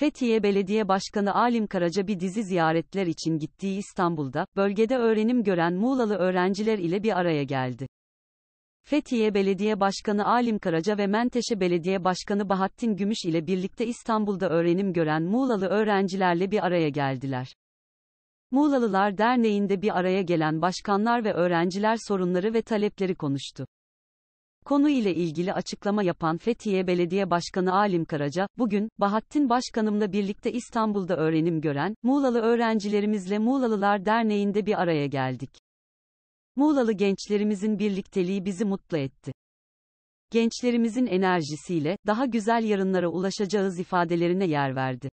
Fethiye Belediye Başkanı Alim Karaca bir dizi ziyaretler için gittiği İstanbul'da, bölgede öğrenim gören Muğlalı öğrenciler ile bir araya geldi. Fethiye Belediye Başkanı Alim Karaca ve Menteşe Belediye Başkanı Bahattin Gümüş ile birlikte İstanbul'da öğrenim gören Muğlalı öğrencilerle bir araya geldiler. Muğlalılar Derneği'nde bir araya gelen başkanlar ve öğrenciler sorunları ve talepleri konuştu. Konu ile ilgili açıklama yapan Fethiye Belediye Başkanı Alim Karaca, bugün, Bahattin Başkanımla birlikte İstanbul'da öğrenim gören, Muğlalı öğrencilerimizle Muğlalılar Derneği'nde bir araya geldik. Muğlalı gençlerimizin birlikteliği bizi mutlu etti. Gençlerimizin enerjisiyle, daha güzel yarınlara ulaşacağız ifadelerine yer verdi.